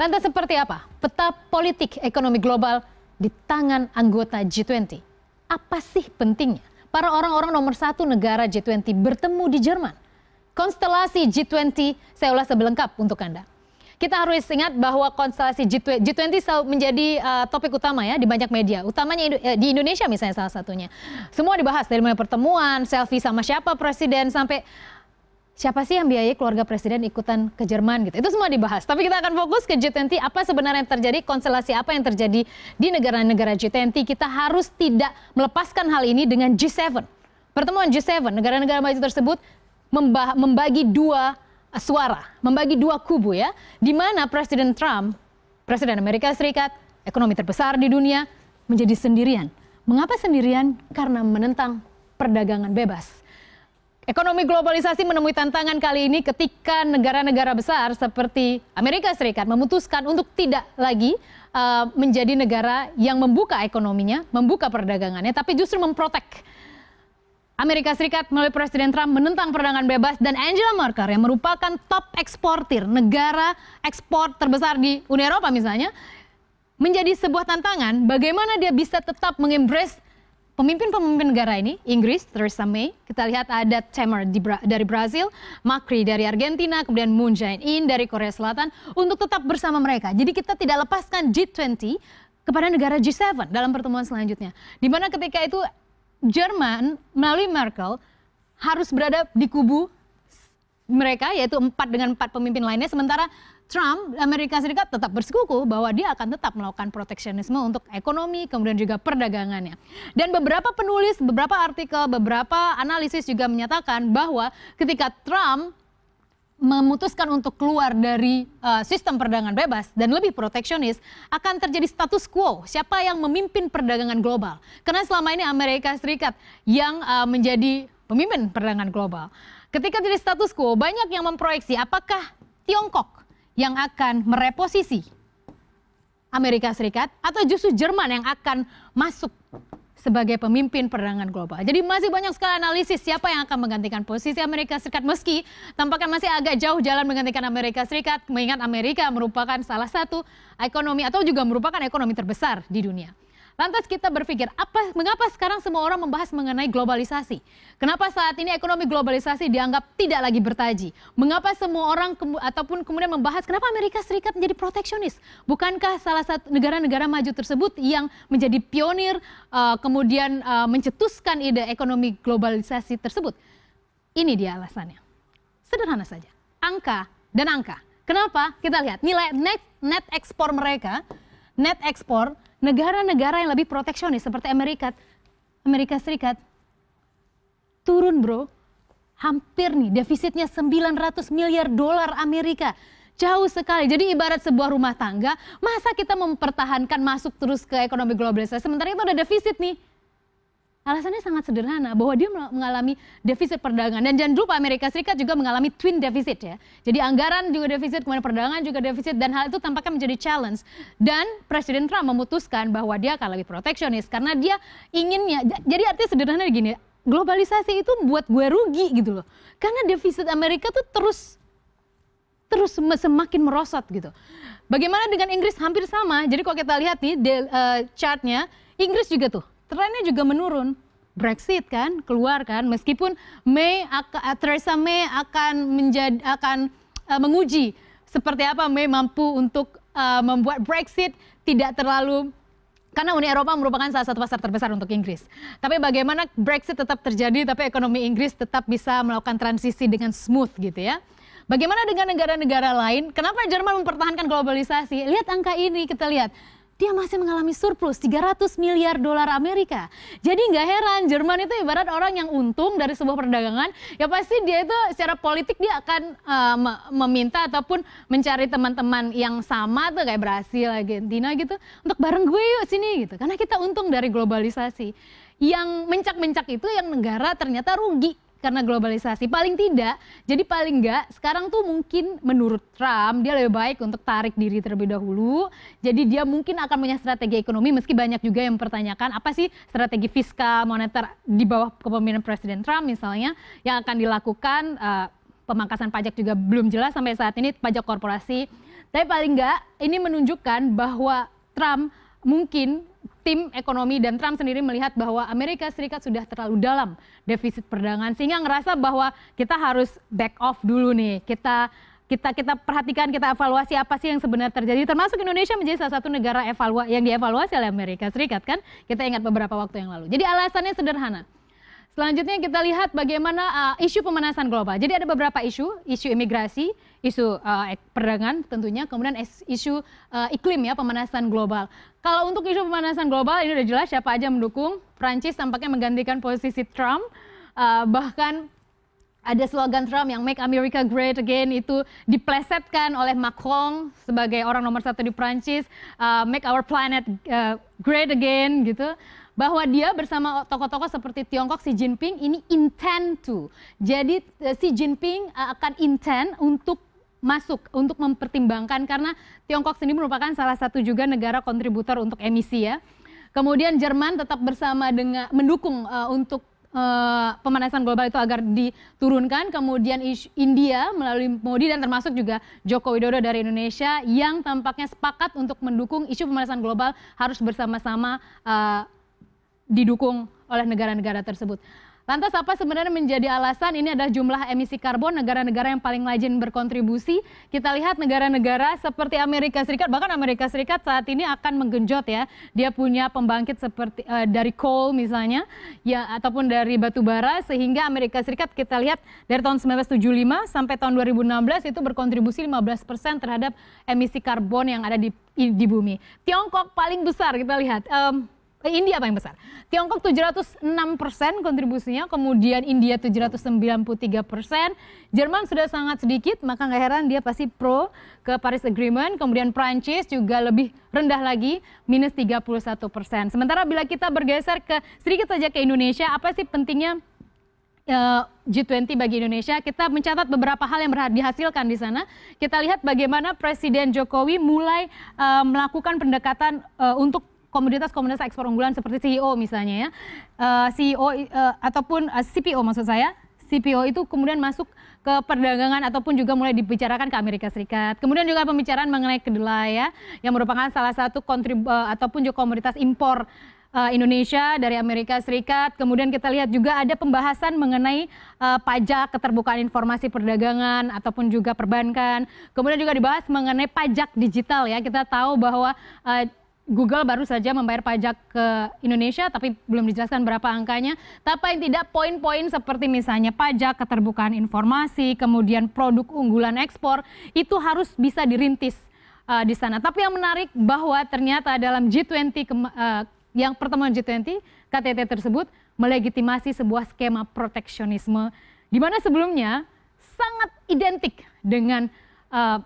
Lantas seperti apa peta politik ekonomi global di tangan anggota G20? Apa sih pentingnya para orang-orang nomor satu negara G20 bertemu di Jerman? Konstelasi G20 saya ulas sebelengkap untuk Anda kita harus ingat bahwa konstelasi G20, G20 menjadi uh, topik utama ya di banyak media, utamanya eh, di Indonesia misalnya salah satunya. Semua dibahas dari mulai pertemuan, selfie sama siapa presiden sampai siapa sih yang biayai keluarga presiden ikutan ke Jerman gitu. Itu semua dibahas. Tapi kita akan fokus ke G20 apa sebenarnya yang terjadi, konstelasi apa yang terjadi di negara-negara G20. Kita harus tidak melepaskan hal ini dengan G7. Pertemuan G7, negara-negara maju tersebut membagi dua suara, membagi dua kubu ya. Di mana Presiden Trump, Presiden Amerika Serikat, ekonomi terbesar di dunia, menjadi sendirian. Mengapa sendirian? Karena menentang perdagangan bebas Ekonomi globalisasi menemui tantangan kali ini ketika negara-negara besar seperti Amerika Serikat memutuskan untuk tidak lagi uh, menjadi negara yang membuka ekonominya, membuka perdagangannya, tapi justru memprotek. Amerika Serikat melalui Presiden Trump menentang perdagangan bebas dan Angela Merkel yang merupakan top eksportir negara ekspor terbesar di Uni Eropa misalnya menjadi sebuah tantangan bagaimana dia bisa tetap mengembrace pemimpin-pemimpin negara ini, Inggris, Theresa May, kita lihat ada Temer dari Brazil, Macri dari Argentina, kemudian Moon Jae-in dari Korea Selatan, untuk tetap bersama mereka. Jadi kita tidak lepaskan G20 kepada negara G7 dalam pertemuan selanjutnya. di mana ketika itu Jerman melalui Merkel harus berada di kubu mereka yaitu empat dengan empat pemimpin lainnya sementara Trump Amerika Serikat tetap bersekuku bahwa dia akan tetap melakukan proteksionisme untuk ekonomi kemudian juga perdagangannya. Dan beberapa penulis, beberapa artikel, beberapa analisis juga menyatakan bahwa ketika Trump memutuskan untuk keluar dari uh, sistem perdagangan bebas dan lebih proteksionis akan terjadi status quo siapa yang memimpin perdagangan global karena selama ini Amerika Serikat yang uh, menjadi pemimpin perdagangan global ketika jadi status quo banyak yang memproyeksi apakah Tiongkok yang akan mereposisi Amerika Serikat atau justru Jerman yang akan masuk sebagai pemimpin perdagangan global. Jadi masih banyak sekali analisis siapa yang akan menggantikan posisi Amerika Serikat meski tampaknya masih agak jauh jalan menggantikan Amerika Serikat mengingat Amerika merupakan salah satu ekonomi atau juga merupakan ekonomi terbesar di dunia. Lantas kita berpikir, apa, mengapa sekarang semua orang membahas mengenai globalisasi? Kenapa saat ini ekonomi globalisasi dianggap tidak lagi bertaji? Mengapa semua orang kemu, ataupun kemudian membahas kenapa Amerika Serikat menjadi proteksionis? Bukankah salah satu negara-negara maju tersebut yang menjadi pionir uh, kemudian uh, mencetuskan ide ekonomi globalisasi tersebut? Ini dia alasannya. Sederhana saja. Angka dan angka. Kenapa? Kita lihat nilai net, net ekspor mereka, net ekspor negara-negara yang lebih proteksionis seperti Amerika, Amerika Serikat turun bro. Hampir nih defisitnya 900 miliar dolar Amerika. Jauh sekali. Jadi ibarat sebuah rumah tangga, masa kita mempertahankan masuk terus ke ekonomi globalisasi sementara itu ada defisit nih. Alasannya sangat sederhana bahwa dia mengalami defisit perdagangan dan jangan lupa Amerika Serikat juga mengalami twin defisit ya. Jadi anggaran juga defisit, kemudian perdagangan juga defisit dan hal itu tampaknya menjadi challenge. Dan Presiden Trump memutuskan bahwa dia akan lebih proteksionis karena dia inginnya. Jadi artinya sederhana gini, globalisasi itu buat gue rugi gitu loh. Karena defisit Amerika tuh terus terus semakin merosot gitu. Bagaimana dengan Inggris hampir sama. Jadi kalau kita lihat nih eh, chartnya, Inggris juga tuh trennya juga menurun. Brexit kan keluar kan meskipun May eh, Theresa May akan menjadi akan uh, menguji seperti apa May mampu untuk uh, membuat Brexit tidak terlalu karena Uni Eropa merupakan salah satu pasar terbesar untuk Inggris. Tapi bagaimana Brexit tetap terjadi tapi ekonomi Inggris tetap bisa melakukan transisi dengan smooth gitu ya. Bagaimana dengan negara-negara lain? Kenapa Jerman mempertahankan globalisasi? Lihat angka ini, kita lihat dia masih mengalami surplus 300 miliar dolar Amerika. Jadi nggak heran Jerman itu ibarat orang yang untung dari sebuah perdagangan, ya pasti dia itu secara politik dia akan uh, meminta ataupun mencari teman-teman yang sama tuh kayak Brasil, Argentina gitu untuk bareng gue yuk sini gitu. Karena kita untung dari globalisasi. Yang mencak-mencak itu yang negara ternyata rugi karena globalisasi. Paling tidak, jadi paling enggak sekarang tuh mungkin menurut Trump dia lebih baik untuk tarik diri terlebih dahulu. Jadi dia mungkin akan punya strategi ekonomi meski banyak juga yang mempertanyakan apa sih strategi fiskal moneter di bawah kepemimpinan Presiden Trump misalnya yang akan dilakukan uh, pemangkasan pajak juga belum jelas sampai saat ini pajak korporasi. Tapi paling enggak ini menunjukkan bahwa Trump mungkin tim ekonomi dan Trump sendiri melihat bahwa Amerika Serikat sudah terlalu dalam defisit perdagangan sehingga ngerasa bahwa kita harus back off dulu nih. Kita kita kita perhatikan, kita evaluasi apa sih yang sebenarnya terjadi. Termasuk Indonesia menjadi salah satu negara evalua yang dievaluasi oleh Amerika Serikat kan. Kita ingat beberapa waktu yang lalu. Jadi alasannya sederhana. Selanjutnya kita lihat bagaimana uh, isu pemanasan global. Jadi ada beberapa isu, isu imigrasi, isu uh, perdagangan tentunya, kemudian isu uh, iklim ya, pemanasan global. Kalau untuk isu pemanasan global ini sudah jelas siapa aja mendukung. Prancis tampaknya menggantikan posisi Trump, uh, bahkan ada slogan Trump yang Make America Great Again itu diplesetkan oleh Macron sebagai orang nomor satu di Prancis, uh, Make Our Planet uh, Great Again gitu bahwa dia bersama tokoh-tokoh seperti Tiongkok Xi Jinping ini intend to. Jadi eh, Xi Jinping eh, akan intend untuk masuk untuk mempertimbangkan karena Tiongkok sendiri merupakan salah satu juga negara kontributor untuk emisi ya. Kemudian Jerman tetap bersama dengan mendukung uh, untuk uh, pemanasan global itu agar diturunkan. Kemudian India melalui Modi dan termasuk juga Joko Widodo dari Indonesia yang tampaknya sepakat untuk mendukung isu pemanasan global harus bersama-sama uh, didukung oleh negara-negara tersebut. Lantas apa sebenarnya menjadi alasan ini adalah jumlah emisi karbon negara-negara yang paling rajin berkontribusi. Kita lihat negara-negara seperti Amerika Serikat, bahkan Amerika Serikat saat ini akan menggenjot ya. Dia punya pembangkit seperti uh, dari coal misalnya, ya ataupun dari batu bara sehingga Amerika Serikat kita lihat dari tahun 1975 sampai tahun 2016 itu berkontribusi 15% terhadap emisi karbon yang ada di di bumi. Tiongkok paling besar kita lihat. Um, Eh, India paling besar. Tiongkok 706 persen kontribusinya, kemudian India 793 persen. Jerman sudah sangat sedikit, maka nggak heran dia pasti pro ke Paris Agreement. Kemudian Prancis juga lebih rendah lagi, minus 31 persen. Sementara bila kita bergeser ke sedikit saja ke Indonesia, apa sih pentingnya eh, G20 bagi Indonesia, kita mencatat beberapa hal yang dihasilkan di sana. Kita lihat bagaimana Presiden Jokowi mulai uh, melakukan pendekatan uh, untuk komoditas-komoditas ekspor unggulan seperti CEO misalnya ya. Eh, CEO eh, ataupun eh, CPO maksud saya. CPO itu kemudian masuk ke perdagangan ataupun juga mulai dibicarakan ke Amerika Serikat. Kemudian juga pembicaraan mengenai kedelai ya yang merupakan salah satu kontrib ataupun juga komoditas impor Indonesia dari Amerika Serikat. Kemudian kita lihat juga ada pembahasan mengenai uh, pajak, keterbukaan informasi perdagangan ataupun juga perbankan. Kemudian juga dibahas mengenai pajak digital ya. Kita tahu bahwa uh, Google baru saja membayar pajak ke Indonesia, tapi belum dijelaskan berapa angkanya. Tapi yang tidak poin-poin seperti misalnya pajak, keterbukaan informasi, kemudian produk unggulan ekspor, itu harus bisa dirintis uh, di sana. Tapi yang menarik bahwa ternyata dalam G20 uh, eh, yang pertemuan G20 KTT tersebut melegitimasi sebuah skema proteksionisme, di mana sebelumnya sangat identik dengan uh,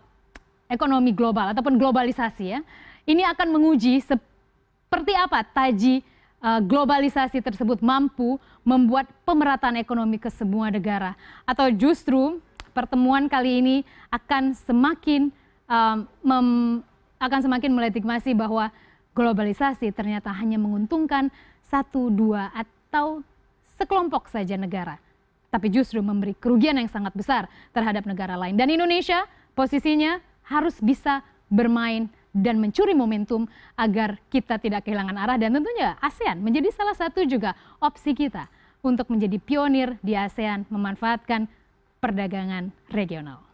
ekonomi global ataupun globalisasi ya ini akan menguji seperti apa taji eh, globalisasi tersebut mampu membuat pemerataan ekonomi ke semua negara atau justru pertemuan kali ini akan semakin um, mem, akan semakin melegitimasi bahwa globalisasi ternyata hanya menguntungkan satu dua atau sekelompok saja negara tapi justru memberi kerugian yang sangat besar terhadap negara lain. Dan Indonesia posisinya harus bisa bermain dan mencuri momentum agar kita tidak kehilangan arah dan tentunya ASEAN menjadi salah satu juga opsi kita untuk menjadi pionir di ASEAN memanfaatkan perdagangan regional.